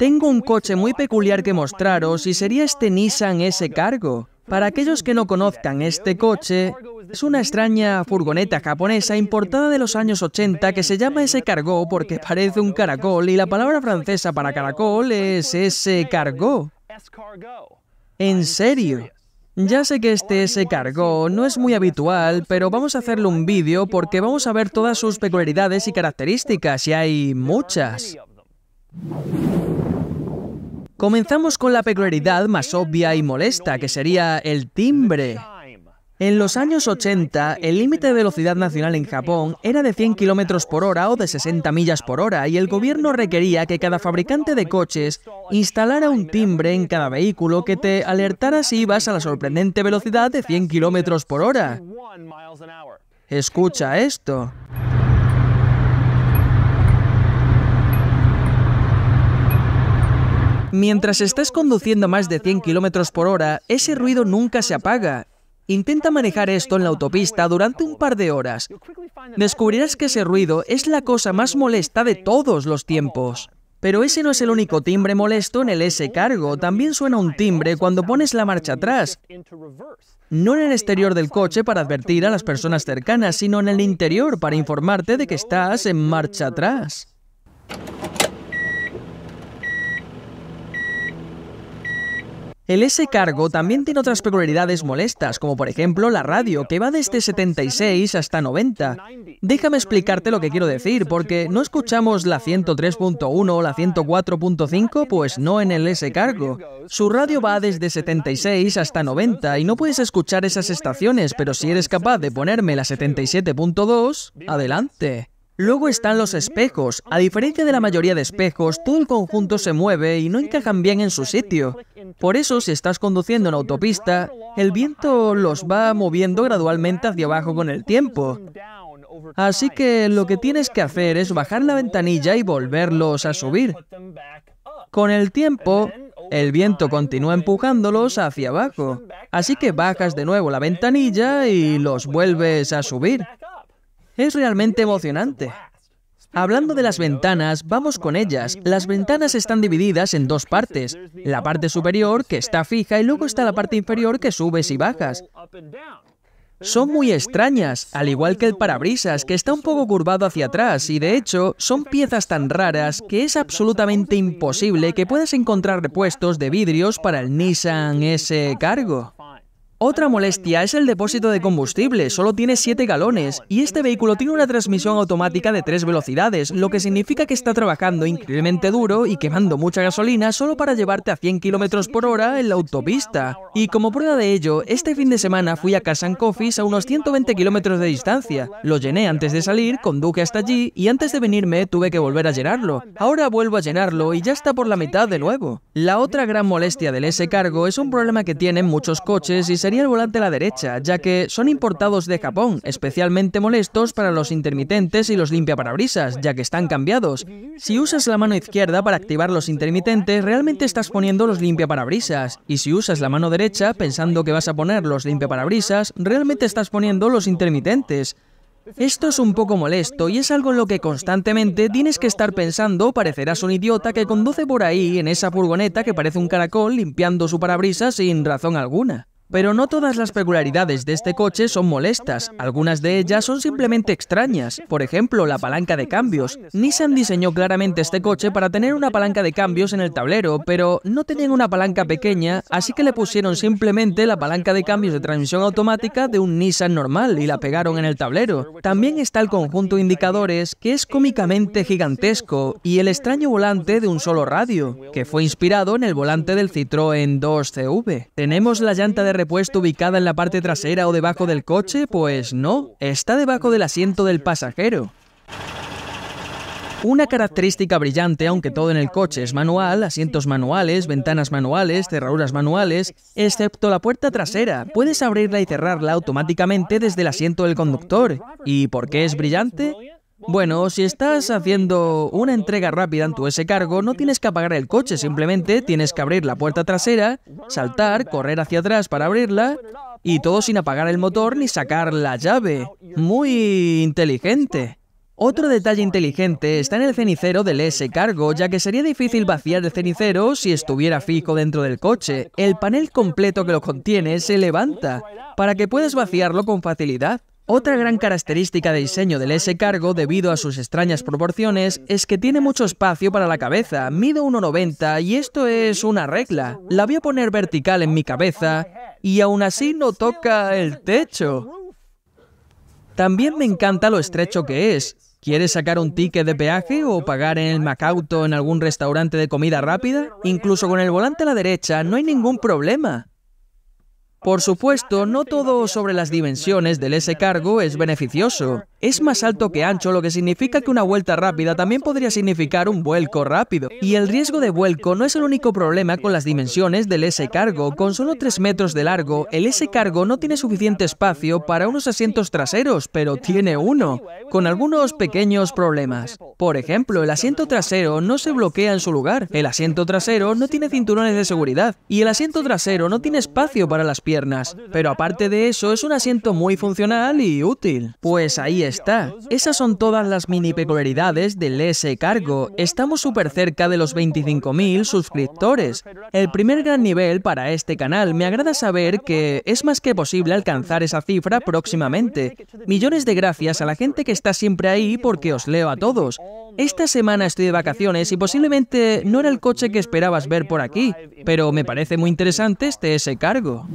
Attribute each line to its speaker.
Speaker 1: Tengo un coche muy peculiar que mostraros y sería este Nissan S Cargo. Para aquellos que no conozcan este coche, es una extraña furgoneta japonesa importada de los años 80 que se llama S-Cargo porque parece un caracol y la palabra francesa para caracol es S-Cargo. En serio. Ya sé que este S cargo no es muy habitual, pero vamos a hacerle un vídeo porque vamos a ver todas sus peculiaridades y características y hay muchas. Comenzamos con la peculiaridad más obvia y molesta, que sería el timbre. En los años 80, el límite de velocidad nacional en Japón era de 100 km por hora o de 60 millas por hora, y el gobierno requería que cada fabricante de coches instalara un timbre en cada vehículo que te alertara si ibas a la sorprendente velocidad de 100 km por hora. Escucha esto. Mientras estás conduciendo más de 100 km por hora, ese ruido nunca se apaga. Intenta manejar esto en la autopista durante un par de horas. Descubrirás que ese ruido es la cosa más molesta de todos los tiempos. Pero ese no es el único timbre molesto en el S-Cargo. También suena un timbre cuando pones la marcha atrás. No en el exterior del coche para advertir a las personas cercanas, sino en el interior para informarte de que estás en marcha atrás. El S cargo también tiene otras peculiaridades molestas, como por ejemplo la radio, que va desde 76 hasta 90. Déjame explicarte lo que quiero decir, porque no escuchamos la 103.1 o la 104.5, pues no en el S cargo. Su radio va desde 76 hasta 90 y no puedes escuchar esas estaciones, pero si eres capaz de ponerme la 77.2, adelante. Luego están los espejos. A diferencia de la mayoría de espejos, todo el conjunto se mueve y no encajan bien en su sitio. Por eso, si estás conduciendo en autopista, el viento los va moviendo gradualmente hacia abajo con el tiempo. Así que lo que tienes que hacer es bajar la ventanilla y volverlos a subir. Con el tiempo, el viento continúa empujándolos hacia abajo. Así que bajas de nuevo la ventanilla y los vuelves a subir. Es realmente emocionante. Hablando de las ventanas, vamos con ellas. Las ventanas están divididas en dos partes. La parte superior, que está fija, y luego está la parte inferior, que subes y bajas. Son muy extrañas, al igual que el parabrisas, que está un poco curvado hacia atrás, y de hecho son piezas tan raras que es absolutamente imposible que puedas encontrar repuestos de vidrios para el Nissan S Cargo. Otra molestia es el depósito de combustible, solo tiene 7 galones y este vehículo tiene una transmisión automática de 3 velocidades, lo que significa que está trabajando increíblemente duro y quemando mucha gasolina solo para llevarte a 100 km por hora en la autopista. Y como prueba de ello, este fin de semana fui a Casan Coffees a unos 120 km de distancia, lo llené antes de salir, conduje hasta allí y antes de venirme tuve que volver a llenarlo. Ahora vuelvo a llenarlo y ya está por la mitad de nuevo. La otra gran molestia del S-Cargo es un problema que tienen muchos coches y sería el volante a la derecha, ya que son importados de Japón, especialmente molestos para los intermitentes y los limpiaparabrisas, ya que están cambiados. Si usas la mano izquierda para activar los intermitentes, realmente estás poniendo los limpiaparabrisas, y si usas la mano derecha pensando que vas a poner los limpiaparabrisas, realmente estás poniendo los intermitentes. Esto es un poco molesto y es algo en lo que constantemente tienes que estar pensando, parecerás un idiota que conduce por ahí en esa furgoneta que parece un caracol limpiando su parabrisas sin razón alguna. Pero no todas las peculiaridades de este coche son molestas, algunas de ellas son simplemente extrañas. Por ejemplo, la palanca de cambios. Nissan diseñó claramente este coche para tener una palanca de cambios en el tablero, pero no tenían una palanca pequeña, así que le pusieron simplemente la palanca de cambios de transmisión automática de un Nissan normal y la pegaron en el tablero. También está el conjunto de indicadores, que es cómicamente gigantesco, y el extraño volante de un solo radio, que fue inspirado en el volante del Citroën 2CV. Tenemos la llanta de Puesto ubicada en la parte trasera o debajo del coche? Pues no, está debajo del asiento del pasajero. Una característica brillante, aunque todo en el coche es manual, asientos manuales, ventanas manuales, cerraduras manuales, excepto la puerta trasera, puedes abrirla y cerrarla automáticamente desde el asiento del conductor. ¿Y por qué es brillante? Bueno, si estás haciendo una entrega rápida en tu S-Cargo, no tienes que apagar el coche, simplemente tienes que abrir la puerta trasera, saltar, correr hacia atrás para abrirla y todo sin apagar el motor ni sacar la llave. Muy inteligente. Otro detalle inteligente está en el cenicero del S-Cargo, ya que sería difícil vaciar el cenicero si estuviera fijo dentro del coche. El panel completo que lo contiene se levanta, para que puedas vaciarlo con facilidad. Otra gran característica de diseño del S-Cargo, debido a sus extrañas proporciones, es que tiene mucho espacio para la cabeza. Mido 1,90 y esto es una regla. La voy a poner vertical en mi cabeza y aún así no toca el techo. También me encanta lo estrecho que es. ¿Quieres sacar un ticket de peaje o pagar en el Macauto en algún restaurante de comida rápida? Incluso con el volante a la derecha no hay ningún problema. Por supuesto, no todo sobre las dimensiones del S cargo es beneficioso es más alto que ancho, lo que significa que una vuelta rápida también podría significar un vuelco rápido. Y el riesgo de vuelco no es el único problema con las dimensiones del S-Cargo. Con solo 3 metros de largo, el S-Cargo no tiene suficiente espacio para unos asientos traseros, pero tiene uno, con algunos pequeños problemas. Por ejemplo, el asiento trasero no se bloquea en su lugar, el asiento trasero no tiene cinturones de seguridad y el asiento trasero no tiene espacio para las piernas. Pero aparte de eso, es un asiento muy funcional y útil. Pues ahí está. Esas son todas las mini peculiaridades del S cargo. Estamos súper cerca de los 25.000 suscriptores. El primer gran nivel para este canal. Me agrada saber que es más que posible alcanzar esa cifra próximamente. Millones de gracias a la gente que está siempre ahí porque os leo a todos. Esta semana estoy de vacaciones y posiblemente no era el coche que esperabas ver por aquí, pero me parece muy interesante este S cargo.